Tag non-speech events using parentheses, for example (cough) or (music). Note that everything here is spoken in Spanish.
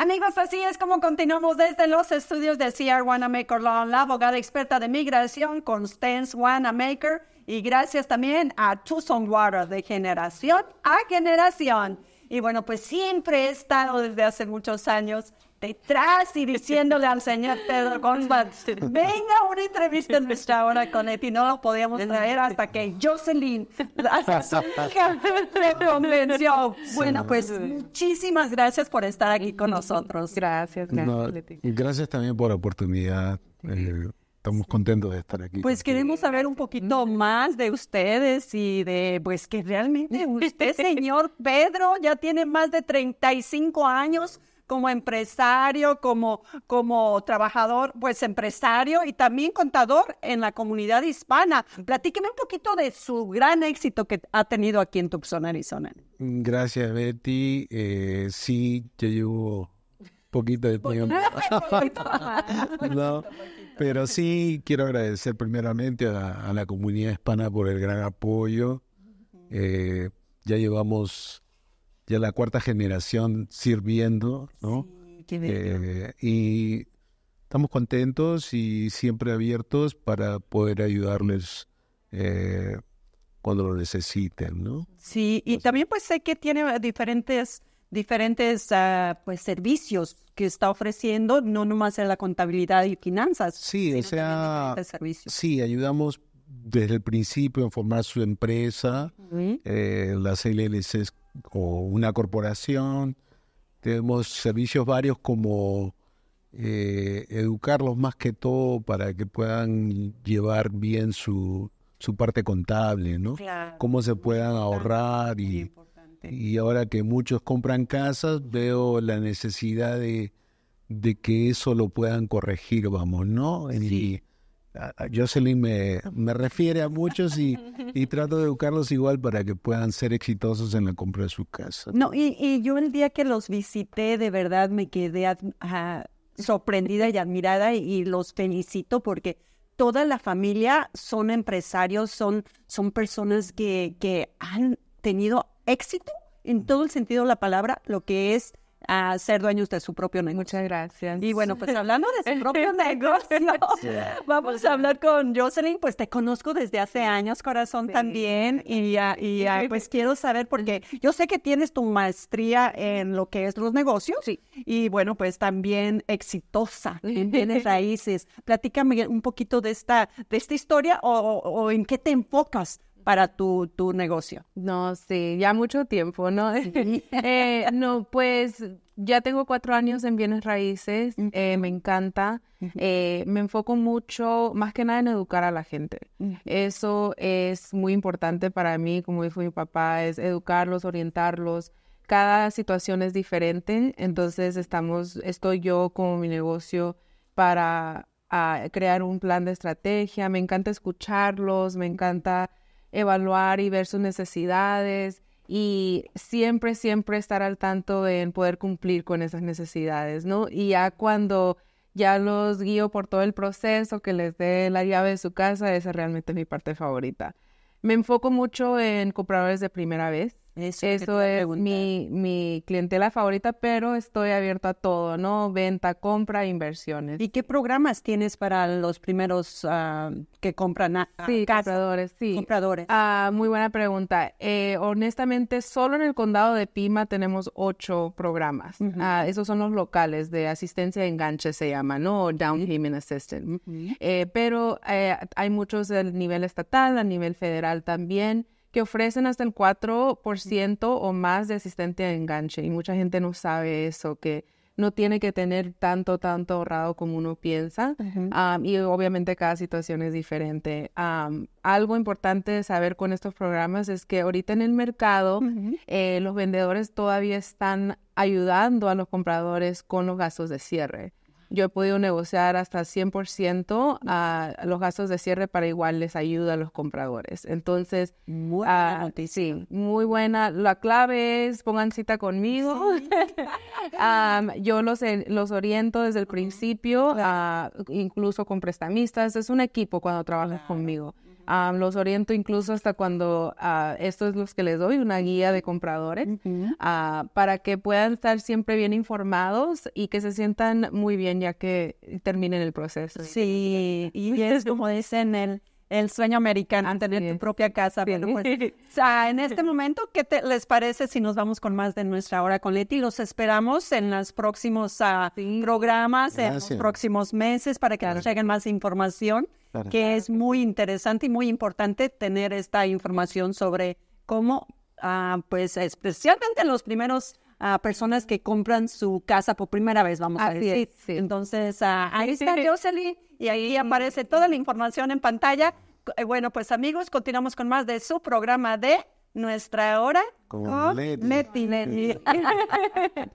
Amigos, así es como continuamos desde los estudios de CR Wanamaker Law, la abogada experta de migración Constance Wanamaker. Y gracias también a Tucson Water de generación a generación. Y bueno, pues siempre he estado desde hace muchos años detrás y diciéndole al señor Pedro Guzmán, venga una entrevista en nuestra hora con él y no lo podíamos traer hasta que Jocelyn, convenció. Bueno, pues muchísimas gracias por estar aquí con nosotros. Gracias, gracias. Y gracias también por la oportunidad. Eh, estamos contentos de estar aquí. Pues queremos saber un poquito más de ustedes y de, pues que realmente usted, señor Pedro, ya tiene más de 35 años como empresario, como, como trabajador, pues empresario y también contador en la comunidad hispana. Platíqueme un poquito de su gran éxito que ha tenido aquí en Tucson, Arizona. Gracias, Betty. Eh, sí, yo llevo poquito de tiempo. (laughs) no, pero sí quiero agradecer primeramente a, la comunidad hispana por el gran apoyo. Eh, ya llevamos ya la cuarta generación sirviendo, ¿no? Sí, qué eh, y estamos contentos y siempre abiertos para poder ayudarles eh, cuando lo necesiten, ¿no? Sí, y también pues sé que tiene diferentes diferentes ah, pues servicios que está ofreciendo, no nomás en la contabilidad y finanzas. Sí, o sea, sí, ayudamos desde el principio en formar su empresa, eh, las LLCs o una corporación. Tenemos servicios varios como eh, educarlos más que todo para que puedan llevar bien su, su parte contable, ¿no? Cómo se puedan ahorrar y, y ahora que muchos compran casas, veo la necesidad de, que eso lo puedan corregir, vamos, ¿no? Sí. Jocelyn me, me, refiere a muchos (laughs) y, trato de educarlos igual para que puedan ser exitosos en la compra de su casa. No, y, yo el día que los visité, de verdad me quedé sorprendida y admirada y, los felicito porque toda la familia son empresarios, son, son personas que, que han tenido éxito en todo el sentido de la palabra, lo que es a ser dueños de su propio negocio. Muchas gracias. Y bueno, pues hablando de su (laughs) propio negocio, vamos a hablar con Jocelyn, pues te conozco desde hace años, corazón también, y, y pues quiero saber, porque yo sé que tienes tu maestría en lo que es los negocios, y bueno, pues también exitosa, tienes (laughs) raíces. Platícame un poquito de esta, de esta historia o, o en qué te enfocas para tu, tu negocio? No, sí, ya mucho tiempo, ¿no? (laughs) eh, no, pues ya tengo cuatro años en bienes raíces, eh, me encanta, eh, me enfoco mucho, más que nada en educar a la gente. Eso es muy importante para mí, como dijo mi papá, es educarlos, orientarlos. Cada situación es diferente, entonces estamos, estoy yo con mi negocio para ah, crear un plan de estrategia, me encanta escucharlos, me encanta evaluar y ver sus necesidades y siempre, siempre estar al tanto en poder cumplir con esas necesidades, ¿no? Y ya cuando ya los guío por todo el proceso, que les dé la llave de su casa, esa realmente es mi parte favorita. Me enfoco mucho en compradores de primera vez. Eso, es mi, clientela favorita, pero estoy abierto a todo, ¿no? Venta, compra, inversiones. ¿Y qué programas tienes para los primeros ah, que compran? sí, compradores, sí. Ah, muy buena pregunta. Eh, honestamente, solo en el condado de Pima tenemos ocho programas. Ah, esos son los locales de asistencia de enganche, se llama, ¿no? Down Payment Assistance. Eh, pero eh, hay muchos a nivel estatal, a nivel federal también que ofrecen hasta el 4% o más de asistente de enganche. Y mucha gente no sabe eso, que no tiene que tener tanto, tanto ahorrado como uno piensa. y obviamente cada situación es diferente. algo importante de saber con estos programas es que ahorita en el mercado eh, los vendedores todavía están ayudando a los compradores con los gastos de cierre yo he podido negociar hasta 100% a, los gastos de cierre para igual les ayuda a los compradores. Entonces, muy ah, buena muy buena. La clave es pongan cita conmigo. (laughs) yo los, los oriento desde el principio, ah, incluso con prestamistas. Es un equipo cuando trabajas conmigo los oriento incluso hasta cuando estos ah, esto es que les doy, una guía de compradores, ah, para que puedan estar siempre bien informados y que se sientan muy bien ya que terminen el proceso. Sí, y es como dicen el el sueño americano, tener tu propia casa. bien pues, (laughs) en este momento, ¿qué te, les parece si nos vamos con más de nuestra hora con Leti? Los esperamos en los próximos ah, programas, en los próximos meses, para que nos lleguen más información que es muy interesante y muy importante tener esta información sobre cómo, ah, pues especialmente los primeros ah, personas que compran su casa por primera vez, vamos a decir. Entonces, ah, ahí está Jocelyn y ahí aparece toda la información en pantalla. Eh, bueno, pues amigos, continuamos con más de su programa de nuestra hora con, (laughs)